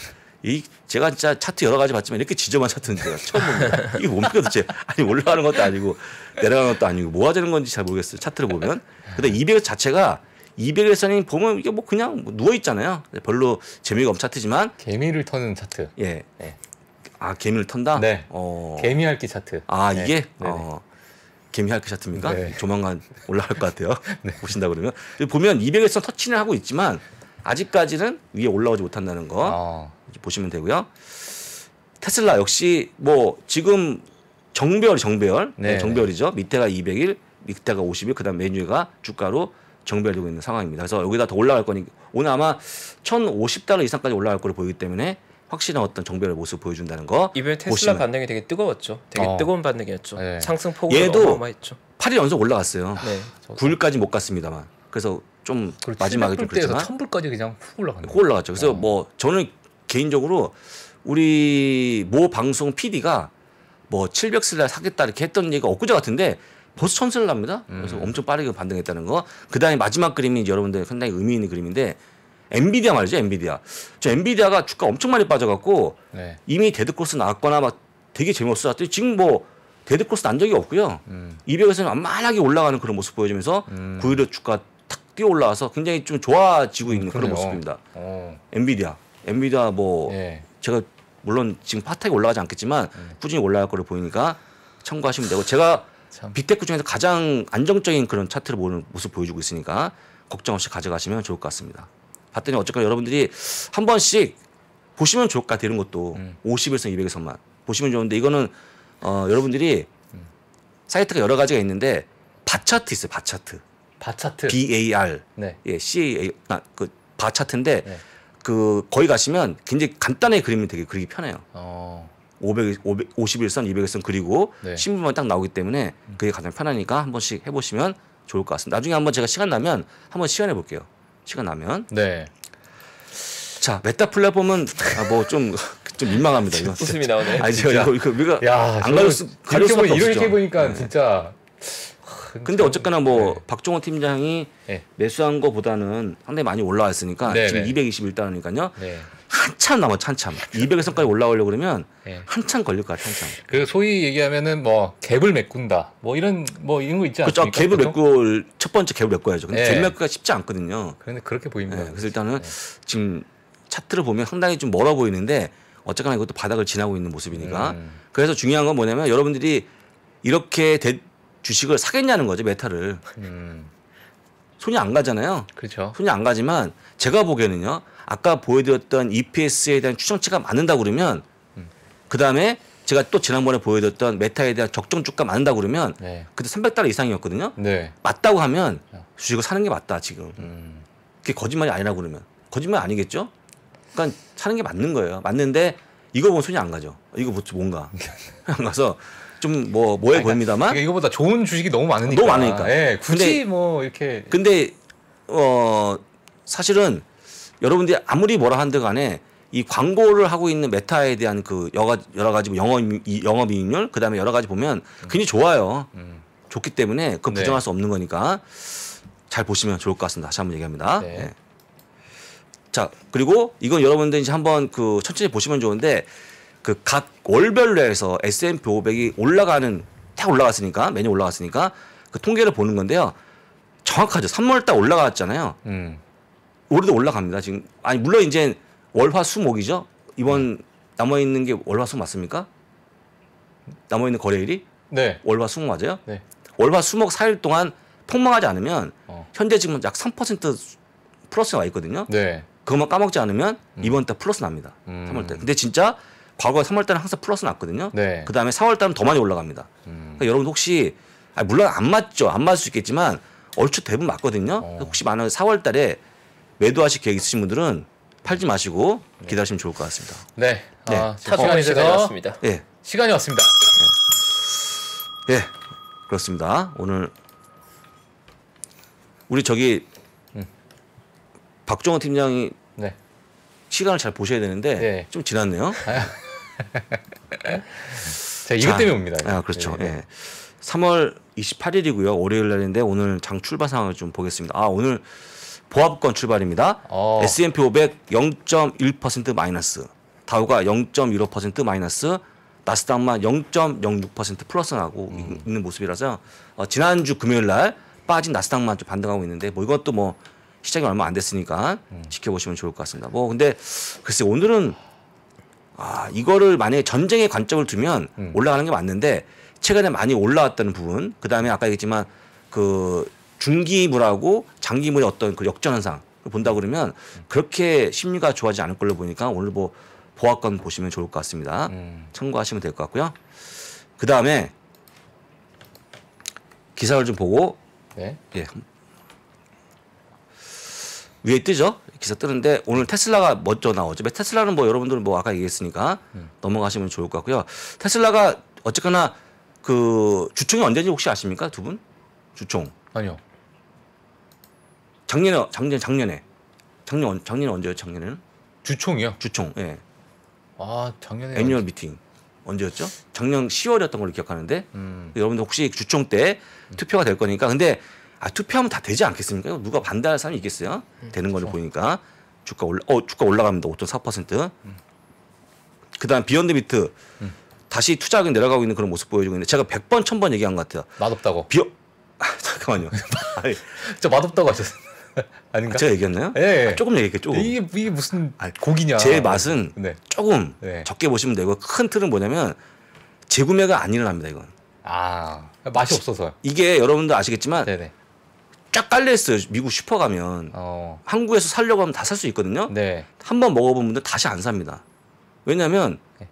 이 제가 진짜 차트 여러 가지 봤지만 이렇게 지저분한 차트는 제가 처음 봅니다. 이게 뭡니까 도대체? 아니 올라가는 것도 아니고 내려가는 것도 아니고 뭐 하자는 건지 잘 모르겠어요. 차트를 보면. 그 다음 200 자체가 200일선이 보면 이게 뭐 그냥 뭐 누워 있잖아요. 네, 별로 재미가 없는 차트지만 개미를 터는 차트. 예. 네. 아 개미를 턴다. 네. 어... 개미 핥기 차트. 아 네. 이게 네. 어... 개미 핥기 차트입니까? 네. 조만간 올라갈 것 같아요. 네. 보신다 그러면 보면 200일선 터치는 하고 있지만 아직까지는 위에 올라오지 못한다는 거 아. 보시면 되고요. 테슬라 역시 뭐 지금 정별열정별 네. 네. 정별이죠 밑에가 200일, 밑에가 50일, 그다음 메뉴가 주가로 정비되고 있는 상황입니다. 그래서 여기다 더 올라갈 거니까 오늘 아마 1,050달러 이상까지 올라갈 거로 보이기 때문에 확실한 어떤 정비의 모습 보여준다는 거. 이번에 테슬라 보시면. 반등이 되게 뜨거웠죠. 되게 어. 뜨거운 반등이었죠. 네. 상승 폭으로 얘도 8일 연속 올라갔어요. 네. 9일까지 못 갔습니다만. 그래서 좀 마지막에 좀 그랬지만 1불까지 그냥 훅 올라갔네. 올라갔죠. 그래서 어. 뭐 저는 개인적으로 우리 모 방송 PD가 뭐 700슬라 사겠다 이렇게 했던 얘기가 엊그제 같은데 벌써 천세를 납니다. 음. 그래서 엄청 빠르게 반등했다는 거. 그 다음에 마지막 그림이 여러분들 상당히 의미 있는 그림인데 엔비디아 말이죠. 엔비디아. 저 엔비디아가 주가 엄청 많이 빠져갖고 네. 이미 데드코스 나왔거나 막 되게 재미없어. 지금 뭐 데드코스 난 적이 없고요. 음. 200에서는 만만하게 올라가는 그런 모습 보여주면서 음. 9일에 주가 탁 뛰어 올라와서 굉장히 좀 좋아지고 있는 음, 그런 모습입니다. 어. 엔비디아. 엔비디아 뭐 예. 제가 물론 지금 파타이 올라가지 않겠지만 음. 꾸준히 올라갈 거를 보이니까 참고하시면 되고 제가 참. 빅테크 중에서 가장 안정적인 그런 차트를 보는 모습 보여주고 있으니까 걱정 없이 가져가시면 좋을 것 같습니다. 봤더니 어쨌거나 여러분들이 한 번씩 보시면 좋을 것같아 이런 것도 음. 50에서 200에서만 보시면 좋은데 이거는 어, 여러분들이 음. 사이트가 여러 가지가 있는데 바차트 있어요. 바차트. 바차트. B A R. 네. 예, C A 아, 그 바차트인데 네. 그 거기 가시면 굉장히 간단하게 그림이 되게 그리기 편해요. 어. 500, 500 51선, 200일선 그리고 네. 신분만 딱 나오기 때문에 그게 가장 편하니까 한 번씩 해보시면 좋을 것 같습니다. 나중에 한번 제가 시간 나면 한번 시연해 볼게요. 시간 나면. 네. 자 메타 플랫폼은 아, 뭐좀 좀 민망합니다. 이건. 웃음이 나오네. 아니죠. 이거 이거 우리가 안 가려 수 가려 수 이렇게 보니까 네. 진짜. 근데 어쨌거나 뭐 네. 박종호 팀장이 네. 매수한 거보다는 상당히 많이 올라왔으니까 네, 지금 2 2 1단러니까요 한참 남아죠 한참. 200에서까지 올라오려고 그러면 예. 한참 걸릴 것 같아요, 한참. 그 소위 얘기하면은 뭐 갭을 메꾼다. 뭐 이런 뭐 이런 거 있지 않습니까? 그렇 갭을 메꿀 첫 번째 갭을 메꿔야죠. 근데 네. 갭 메꾸기가 쉽지 않거든요. 그런데 그렇게 보입니다. 네. 예, 그래서 일단은 지금 차트를 보면 상당히 좀 멀어 보이는데 어쨌거나 이것도 바닥을 지나고 있는 모습이니까. 음. 그래서 중요한 건 뭐냐면 여러분들이 이렇게 대, 주식을 사겠냐는 거죠, 메타를. 음. 손이 안 가잖아요. 그렇죠. 손이 안 가지만 제가 보기에는요. 아까 보여드렸던 EPS에 대한 추정치가 맞는다 그러면 음. 그 다음에 제가 또 지난번에 보여드렸던 메타에 대한 적정 주가 맞는다 그러면 네. 그때 300달러 이상이었거든요. 네. 맞다고 하면 어. 주식을 사는 게 맞다 지금. 음. 그게 거짓말이 아니라 그러면 거짓말 아니겠죠? 그러니까 사는 게 맞는 거예요. 맞는데 이거 보면 손이 안 가죠. 이거 뭔가 안 가서 좀뭐 뭐해 그러니까, 보입니다만 그러니까 이거보다 좋은 주식이 너무 많으니까 너무 많으니까 예, 굳이 근데, 뭐 이렇게 근데 어 사실은 여러분들이 아무리 뭐라 한들 간에 이 광고를 하고 있는 메타에 대한 그 여가, 여러 가지 뭐 영업 영업 이익률 그다음에 여러 가지 보면 굉장히 음. 좋아요. 음. 좋기 때문에 그 부정할 네. 수 없는 거니까 잘 보시면 좋을 것 같습니다. 다시 한 번 얘기합니다. 네. 네. 자 그리고 이건 여러분들 이제 한번 그 천천히 보시면 좋은데 그각 월별로 해서 S&P 500이 올라가는 탁 올라갔으니까 매년 올라갔으니까 그 통계를 보는 건데요. 정확하죠. 3월 달 올라갔잖아요. 음. 올해도 올라갑니다. 지금 아니 물론 이제 월화수목이죠. 이번 음. 남아 있는 게 월화수 맞습니까? 남아 있는 거래일이 네. 월화수목 맞아요? 네. 월화수목 4일 동안 폭망하지 않으면 어. 현재 지금 약 3% 플러스 가와 있거든요. 네. 그것만 까먹지 않으면 음. 이번 달 플러스 납니다. 음. 3월 달. 근데 진짜 과거 3월달은 항상 플러스 났거든요. 네. 그 다음에 4월달은 더 많이 올라갑니다. 음. 그러니까 여러분 혹시 아, 물론 안 맞죠. 안 맞을 수 있겠지만 얼추 대부분 맞거든요. 어. 그러니까 혹시 만약에 4월달에 매도하실 계획 있으신 분들은 팔지 음. 마시고 기다리시면 좋을 것 같습니다. 네. 네. 아, 네. 시간이 왔습니다. 예. 시간이 왔습니다. 예. 예. 그렇습니다. 오늘 우리 저기 음. 박종원 팀장이 네. 시간을 잘 보셔야 되는데 네. 좀 지났네요. 제 이것 때문에 옵니다. 아, 그렇죠. 예. 네. 예. 3월 28일이고요. 월요일 날인데 오늘 장 출발 상황을 좀 보겠습니다. 아, 오늘 보합권 출발입니다. 어. S&P 500 0.1% 마이너스, 다우가 0.15% 마이너스, 나스닥만 0.06% 플러스 나고 음. 있는 모습이라서 어, 지난주 금요일 날 빠진 나스닥만 좀 반등하고 있는데 뭐 이것도 뭐 시작이 얼마 안 됐으니까 음. 지켜보시면 좋을 것 같습니다. 뭐 근데 글쎄 오늘은 아 이거를 만약에 전쟁의 관점을 두면 음. 올라가는 게 맞는데 최근에 많이 올라왔다는 부분 그다음에 아까 얘기했지만 그 중기물하고 장기물의 어떤 그 역전 현상 본다 그러면 그렇게 심리가 좋아지지 않을 걸로 보니까 오늘 뭐 보합권 보시면 좋을 것 같습니다. 음. 참고하시면 될 것 같고요. 그다음에 기사를 좀 보고 네. 예. 위에 뜨죠. 기사 뜨는데 오늘 테슬라가 먼저 나오죠. 테슬라는 뭐 여러분들 뭐 아까 얘기했으니까 음. 넘어가시면 좋을 것 같고요. 테슬라가 어쨌거나 그 주총이 언제인지 혹시 아십니까 두 분? 주총. 아니요. 작년에 작년 작년에 작년 작년 언제요? 작년에는? 주총이요. 주총. 예. 아 작년에. 애니얼 미팅. 언제였죠? 작년 10월이었던 걸로 기억하는데 음. 여러분들 혹시 주총 때 투표가 될 거니까 근데 아 투표하면 다 되지 않겠습니까? 누가 반대할 사람이 있겠어요? 음, 되는 그렇죠. 보니까 주가 올라 어 주가 올라갑니다. 5.4%. 음. 그다음 비욘드 미트 음. 다시 투자하기 내려가고 있는 그런 모습 보여주고 있는데 제가 100번 1000번 얘기한 것 같아요. 맛없다고. 비어 아, 잠깐만요. 저 맛없다고 하셨어요. 아닌가? 아, 제가 얘기했나요? 예, 예. 아, 조금 얘기했죠. 조금. 이게, 이게 무슨 고기냐? 아, 제 맛은 네. 조금 네. 적게 보시면 되고 큰 틀은 뭐냐면 재구매가 안 일어납니다 이건. 아 맛이 없어서. 이게 여러분도 아시겠지만 네네. 쫙 깔려 있어요. 미국 슈퍼 가면 어. 한국에서 살려고 하면 다 살 수 있거든요. 네. 한 번 먹어본 분들 다시 안 삽니다. 왜냐하면 네.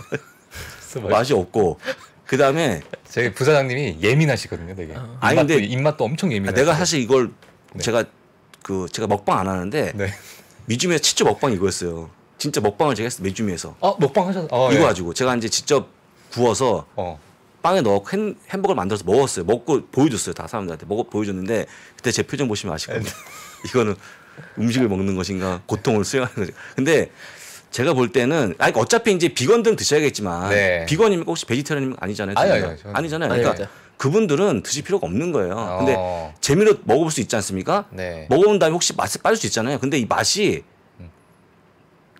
맛이 없고 그 다음에 제희 부사장님이 예민하시거든요, 되게. 어. 아니 근데 입맛도 엄청 예민해. 아, 내가 사실 이걸 네. 제가 그 제가 먹방 안 하는데 네. 미주미에서 직접 먹방 이거였어요. 진짜 먹방을 제가 했어요. 미주미에서. 아 먹방 하셨어? 아, 이거 예. 가지고 제가 이제 직접 구워서 어. 빵에 넣어 햄, 버거를 만들어서 먹었어요. 먹고 보여줬어요. 다 사람들한테 먹어 보여줬는데 그때 제 표정 보시면 아실 겁니다. 이거는 음식을 먹는 것인가 고통을 수행하는 거죠. 근데 제가 볼 때는 아니 그러니까 어차피 이제 비건들은 드셔야겠지만 네. 비건입니 혹시 베지테리언 아니잖아요. 아니, 아니, 아니, 아니잖아요. 그러니까 그분들은 드실 필요가 없는 거예요. 근데 어. 재미로 먹어볼 수 있지 않습니까? 네. 먹어본 다음에 혹시 맛에 빠질 수 있잖아요. 근데 이 맛이 음.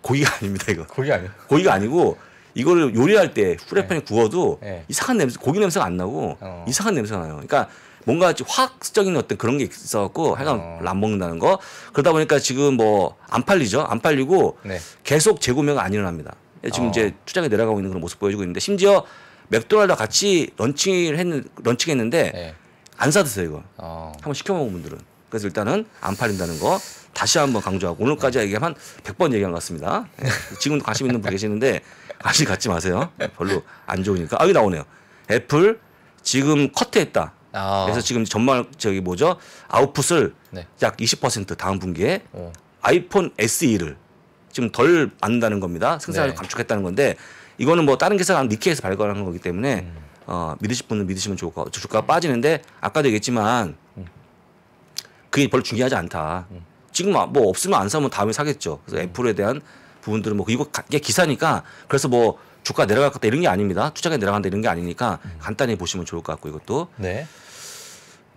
고기가 아닙니다 이거. 고기 아니요. 고기가 아니고 이거를 요리할 때 네. 후라이팬에 구워도 네. 이상한 냄새, 고기 냄새가 안 나고 어. 이상한 냄새가 나요. 그러니까 뭔가 화학적인 어떤 그런 게 있어갖고 해여간 어. 안 먹는다는 거. 그러다 보니까 지금 뭐 안 팔리죠. 안 팔리고 네. 계속 재구매가 안 일어납니다. 예, 지금 어. 이제 투자가 내려가고 있는 그런 모습 보여주고 있는데 심지어 맥도날드 같이 런칭을 했는 런칭했는데 네. 안 사드세요 이거. 어. 한번 시켜 먹은 분들은. 그래서 일단은 안 팔린다는 거 다시 한번 강조하고 오늘까지 얘기하면 한 100번 얘기한 것 같습니다. 예, 지금도 관심 있는 분 계시는데 같이 갖지 마세요. 별로 안 좋으니까. 아, 여기 나오네요. 애플 지금 커트했다. 아. 그래서 지금 전망 저기 뭐죠? 아웃풋을 네. 약20% 다음 분기에 오. 어. 아이폰 SE를 지금 덜 안다는 겁니다. 생산을 네. 감축했다는 건데 이거는 뭐 다른 기사가 니케에서 발견한 거기 때문에 음. 어, 믿으실 분은 믿으시면 좋을 거. 주가 빠지는데 아까도 얘기했지만 음. 그게 별로 중요하지 않다. 음. 지금 뭐 없으면 안 사면 다음에 사겠죠. 그래서 음. 애플에 대한 부분들은 뭐 이거 이게 기사니까 그래서 뭐 주가 내려갈 것다 이런 게 아닙니다. 투자가 내려간다 이런 게 아니니까 음. 간단히 보시면 좋을 것 같고 이것도. 네.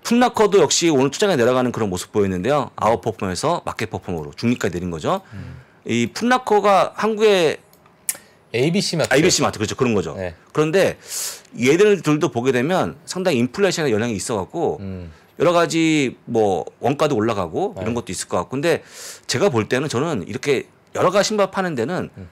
풋나커도 역시 오늘 투자가 내려가는 그런 모습 보였는데요. 아웃 퍼폼에서 마켓 퍼폼으로 중립까지 내린 거죠. 음. 이 풋나커가 한국의 ABC 마트. 아, ABC 마트 그렇죠. 그런 거죠. 네. 그런데 얘들들도 보게 되면 상당히 인플레이션에 영향이 있어 갖고 음. 여러 가지 뭐 원가도 올라가고 네. 이런 것도 있을 것 같고 근데 제가 볼 때는 저는 이렇게 여러 가지 신발 파는 데는 음.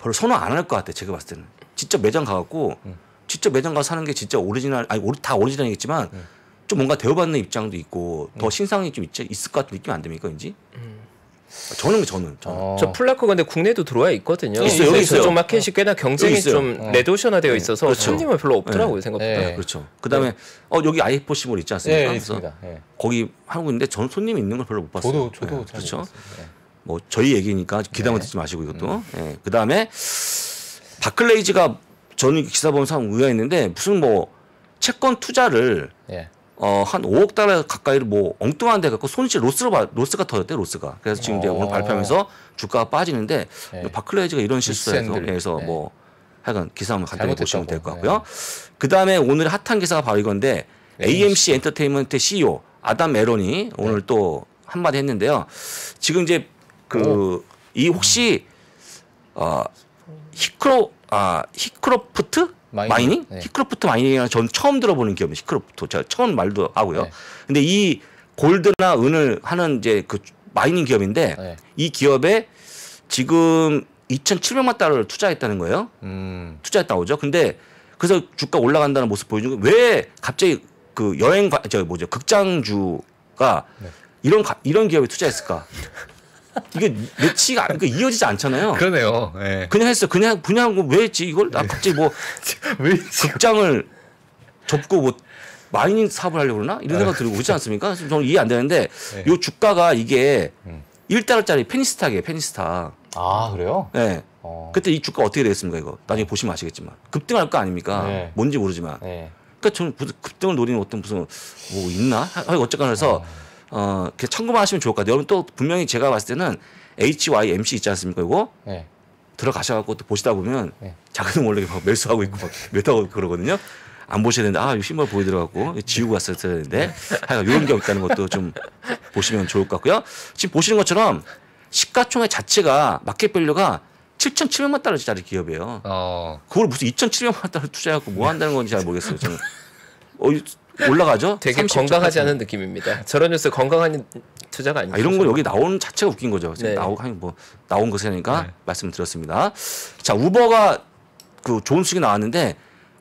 별로 선호 안 할 것 같아. 제가 봤을 때는. 직접 매장 가갖고 음. 직접 매장 가서 사는 게 진짜 오리지널 아니 오리, 다 오리지널이겠지만 음. 좀 뭔가 대우받는 입장도 있고 더 음. 신상이 좀 있, 있을 것 같은 느낌이 안됩니까 인지? 음. 저는 저는 저는 아. 저 플라코 근데 국내도 들어와 있거든요. 있어요, 여기 있어요. 저쪽 마켓이 어. 꽤나 경쟁이 좀 어. 레도오션화되어 네. 있어서 그렇죠. 손님은 별로 없더라고요 네. 생각보다. 네. 그렇죠. 그다음에 네. 어 여기 아이포시몰 있지 않습니까? 네, 있습니다. 네. 거기 한국인는데저 손님이 있는 걸 별로 못 봤어요. 저도 저도 네. 그렇죠. 뭐 저희 얘기니까 기담아 네. 듣지 마시고 이것도. 음. 예. 그 다음에 바클레이즈가 저는 기사 보면서 참 의아했는데 무슨 뭐 채권 투자를 예. 어한 5억 달러 가까이를 뭐 엉뚱한 데 갖고 손실 로스로 바, 로스가 터졌대 로스가. 그래서 지금 이제 어. 오늘 발표하면서 주가가 빠지는데 예. 바클레이즈가 뭐 이런 실수해서 그래서 뭐 예. 뭐 하여간 기사 한번 간단히 보시면 될 것 같고요. 예. 그 다음에 오늘 핫한 기사가 바로 이건데 AMC 엔터테인먼트 CEO 아담 에론이 오늘 네. 또 한마디 했는데요. 지금 이제 그이 어. 혹시 어 히크로 아 히크로프트 마이닝, 마이닝? 네. 히크로프트 마이닝이랑 전 처음 들어보는 기업이 히크로프트 제가 처음 말도 하고요. 네. 근데 이 골드나 은을 하는 이제 그 마이닝 기업인데 네. 이 기업에 지금 2,700만 달러를 투자했다는 거예요. 음. 투자했다고 오죠. 근데 그래서 주가 올라간다는 모습 보여주는 왜 갑자기 그 여행 저 뭐죠 극장주가 네. 이런 이런 기업에 투자했을까? 이게 매치가 그러니까 이어지지 않잖아요. 그러네요. 네. 그냥 했어. 그냥 그냥 뭐왜 했지 이걸 나 예. 갑자기 뭐왜 극장을 접고 뭐 마이닝 사업을 하려고 그러나 이런 아. 생각 들고 오지 않습니까? 저는 이해 안 되는데 네. 요 주가가 이게 음. 1달러짜리 페니스타게 페니스타. 아 그래요? 네. 어. 그때 이 주가 어떻게 되겠습니까 이거 나중에 보시면 아시겠지만 급등할 거 아닙니까? 네. 뭔지 모르지만. 네. 그러니까 저는 급등을 노리는 어떤 무슨 뭐 있나? 어쨌거나 해서. 어. 어, 참고만 하시면 좋을 것 같아요. 여러분 또 분명히 제가 봤을 때는 HYMC 있지 않습니까? 이거 네. 들어가셔갖고 또 보시다 보면 네. 자기도 모르게 막 매수하고 있고 막 매도하고 그러거든요. 안 보셔야 되는데 아 이거 힘을 보여드려갖고 네. 지우고 갔어야 되는데 하여간 이런 경우 있다는 것도 좀 보시면 좋을 것 같고요. 지금 보시는 것처럼 시가총액 자체가 마켓 밸류가 7,700만 달러짜리 기업이에요. 어. 그걸 무슨 2,700만 달러 투자해갖고 뭐 한다는 건지 잘 모르겠어요. 저는. 어, 올라가죠. 되게 건강하지 않은 느낌입니다. 저런 뉴스 건강한 투자가 아니죠. 아, 이런 거 여기 나온 자체가 웃긴 거죠. 네. 나오 한뭐 나온 것이니까 네. 말씀드렸습니다. 자 우버가 그 좋은 수익이 나왔는데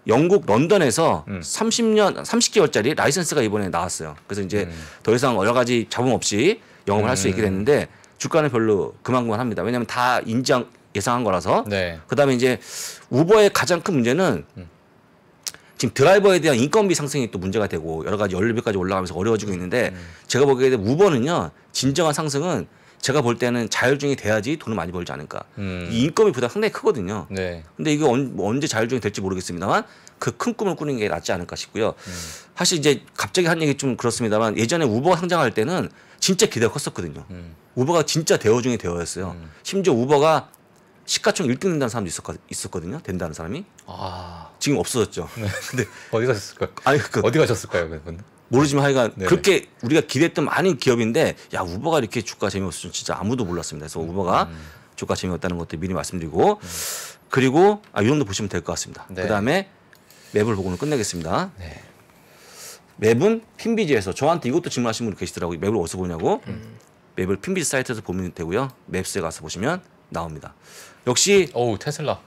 영국 런던에서 음. 30년 30개월짜리 라이선스가 이번에 나왔어요. 그래서 이제 음. 더 이상 여러 가지 잡음 없이 영업을 음. 할수 있게 됐는데 주가는 별로 그만큼만 합니다. 왜냐하면 다 인정 예상한 거라서. 네. 그다음에 이제 우버의 가장 큰 문제는 음. 지금 드라이버에 대한 인건비 상승이 또 문제가 되고 여러 가지 연료비까지 올라가면서 어려워지고 있는데 음. 제가 보기에 는 우버는요 진정한 상승은 제가 볼 때는 자율주행이 돼야지 돈을 많이 벌지 않을까. 음. 이 인건비 부담 상당히 크거든요. 네. 근데 이게 언, 뭐 언제 자율주행이 될지 모르겠습니다만 그 큰 꿈을 꾸는 게 낫지 않을까 싶고요. 음. 사실 이제 갑자기 한 얘기 좀 그렇습니다만 예전에 우버가 상장할 때는 진짜 기대가 컸었거든요. 음. 우버가 진짜 대어 중에 대어였어요. 음. 심지어 우버가 시가총 1등 된다는 사람도 있었거든요. 된다는 사람이. 아. 지금 없어졌죠. 네. 근데 어디 가셨을까요? 아니 그 어디 가셨을까요, 그분? 모르지만 하여간 네 그렇게 우리가 기대했던 많은 기업인데 야 우버가 이렇게 주가 재미없으면 진짜 아무도 몰랐습니다. 그래서 음. 우버가 음. 주가 재미없다는 것도 미리 말씀드리고 음. 그리고 아, 이 정도 보시면 될 것 같습니다. 네. 그다음에 맵을 보고는 끝내겠습니다. 네. 맵은 핀비지에서 저한테 이것도 질문하신 분 계시더라고요. 맵을 어디서 보냐고. 음. 맵을 핀비지 사이트에서 보면 되고요. 맵스에 가서 보시면 나옵니다. 역시 오 테슬라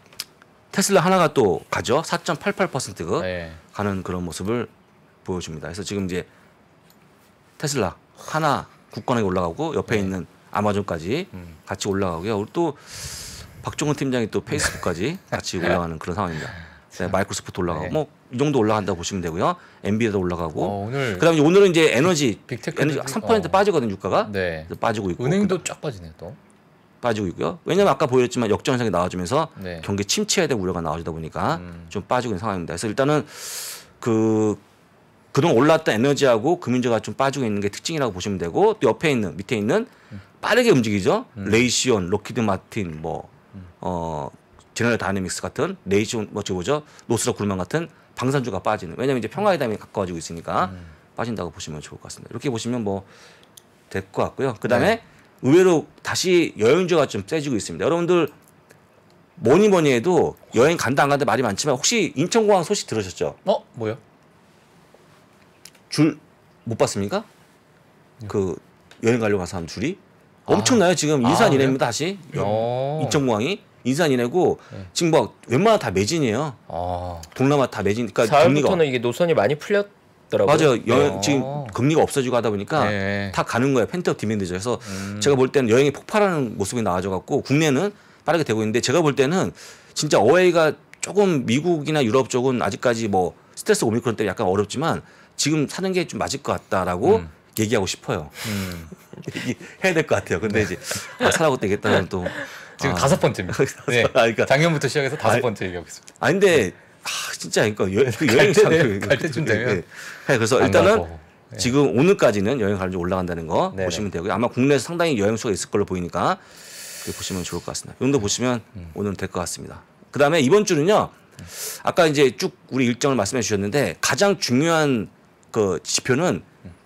테슬라 하나가 또 가죠. 4.88%가 그 네. 가는 그런 모습을 보여줍니다. 그래서 지금 이제 테슬라 하나 국권에 올라가고 옆에 네. 있는 아마존까지 음. 같이 올라가고요. 우리 또 박종훈 팀장이 또 페이스북까지 같이 올라가는 그런 상황입니다. 네, 마이크로소프트 올라가고 네. 뭐이 정도 올라간다고 보시면 되고요. 엔비디아도 올라가고. 어, 오늘 그다음에 오늘은 이제 에너지 빅, 빅테크 에너지 3% 어. 빠지거든요, 유가가. 네. 빠지고 있고. 은행도 쫙 빠지네 또. 빠지고 있고요. 왜냐하면 아까 보여줬지만 역전 현상이 나와주면서 네. 경기 침체에 대한 우려가 나와주다 보니까 음. 좀 빠지고 있는 상황입니다. 그래서 일단은 그 그동안 올랐던 에너지하고 금융주가 좀 빠지고 있는 게 특징이라고 보시면 되고 또 옆에 있는 밑에 있는 빠르게 움직이죠. 음. 레이시온, 로키드 마틴, 뭐어 음. 제너럴 다이내믹스 같은 레이시온 뭐저 뭐죠 노스라 굴만 같은 방산주가 빠지는 왜냐하면 이제 평화의 담이 가까워지고 있으니까 음. 빠진다고 보시면 좋을 것 같습니다. 이렇게 보시면 뭐될 것 같고요. 그 다음에 네. 의외로 다시 여행주가 좀 세지고 있습니다. 여러분들 뭐니 뭐니 해도 여행 간다 안 간다 말이 많지만 혹시 인천공항 소식 들으셨죠? 어? 뭐요? 줄 못 봤습니까? 네. 그 여행 가려고 한 사람 줄이 아. 엄청나요 지금 인산 아, 이내입니다 다시 여, 어. 인천공항이 인산 이내고 네. 지금 막 뭐 웬만한 다 매진이에요. 아. 동남아 다 매진. 그러니까 4월부터는 이게 노선이 많이 풀렸 없더라고요. 맞아요. 네. 여행, 어. 지금 금리가 없어지고 하다 보니까 네. 다 가는 거예요. 펜트업 디맨드죠. 그래서 음. 제가 볼 때는 여행이 폭발하는 모습이 나와져 갖고 국내는 빠르게 되고 있는데 제가 볼 때는 진짜 어웨이가 조금 미국이나 유럽 쪽은 아직까지 뭐 스트레스 오미크론 때문에 약간 어렵지만 지금 사는 게 좀 맞을 것 같다라고 음. 얘기하고 싶어요. 음. 해야 될 것 같아요. 근데 네. 이제 아, 사라고 되겠다는 또 지금 아. 다섯 번째입니다. 네. 아, 그러니까. 네. 작년부터 시작해서 다섯 번째 얘기하고 있습니다. 아 근데 아, 진짜 그러니까 여행 여행 네, 그 갈때쯤 예, 되면. 네. 그래서 일단은 네. 지금 오늘까지는 여행 가는지 올라간다는 거 네네. 보시면 되고요. 아마 국내에서 상당히 여행 수가 있을 걸로 보이니까 보시면 좋을 것 같습니다. 이 정도 보시면 음. 오늘 될 것 같습니다. 그 다음에 이번 주는요. 아까 이제 쭉 우리 일정을 말씀해 주셨는데 가장 중요한 그 지표는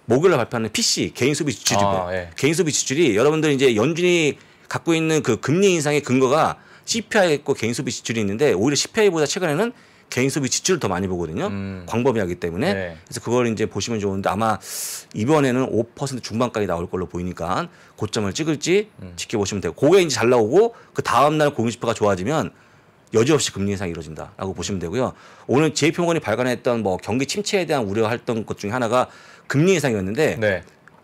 목요일에 발표하는 PC 개인 소비 지출이고 아, 네. 개인 소비 지출이 여러분들 이제 연준이 갖고 있는 그 금리 인상의 근거가 CPI 있고 개인 소비 지출이 있는데 오히려 CPI보다 최근에는 개인 소비 지출을 더 많이 보거든요. 음. 광범위하기 때문에 네. 그래서 그걸 이제 보시면 좋은데 아마 이번에는 5% 중반까지 나올 걸로 보이니까 고점을 찍을지 음. 지켜보시면 되고 그게 이제 잘 나오고 그 다음 날 공인 지표가 좋아지면 여지없이 금리 인상이 이루어진다라고 보시면 되고요. 오늘 JP모건이 발간했던 뭐 경기 침체에 대한 우려했던 것 중에 하나가 금리 인상이었는데 네.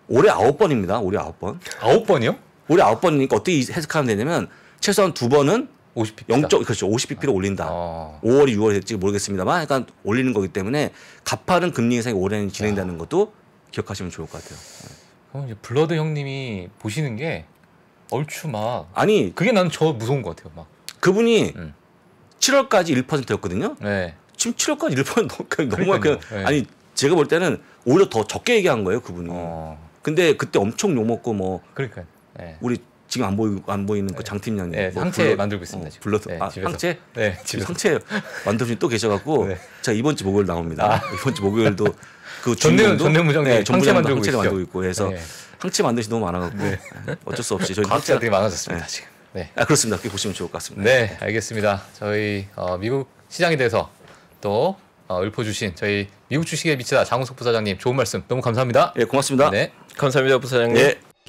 올해 아홉 번입니다. 올해 아홉 번. 아홉 번이요? 올해 아홉 번이니까 어떻게 해석하면 되냐면 최소한 두 번은 50bp. 0. 그렇죠. 5 0 p p 로 올린다. 어. 아. 5월이 6월이 될지 모르겠습니다만 약간 올리는 거기 때문에 가파른 금리 인상이 올해는 아. 진행되는 것도 기억하시면 좋을 것 같아요. 어, 이제 블러드 형님이 보시는 게 얼추 막 아니 그게 난 저 무서운 것 같아요. 막 그분이 음. 7월까지 1%였거든요. 네. 지금 7월까지 1% 너무 그러니까요. 그냥 네. 아니 제가 볼 때는 오히려 더 적게 얘기한 거예요 그분이. 어. 근데 그때 엄청 욕 먹고 뭐 그러니까 네. 우리 지금 안 보이 안 보이는 그 네. 장팀장님 네, 뭐 상체 불러, 만들고 있습니다. 어, 불러서 네, 아, 상체 네, 집에 상체 만드신 또 계셔갖고 네. 이번 주 목요일 나옵니다. 아. 이번 주 목요일도 그 전내문 전내무장 네, 전부 장 만들고, 체를 만들고 있고 해서 네. 상체 만드신 너무 많아갖고 네. 어쩔 수 없이 저희 과학가 되게 많아졌습니다 지금. 네, 아, 그렇습니다. 그렇게 보시면 좋을 것 같습니다. 네, 알겠습니다. 저희 어, 미국 시장에 대해서 또 어, 읊어주신 저희 미국 주식의 미치다 장우석 부사장님 좋은 말씀 너무 감사합니다. 예, 고맙습니다. 네, 감사합니다 부사장님. 예.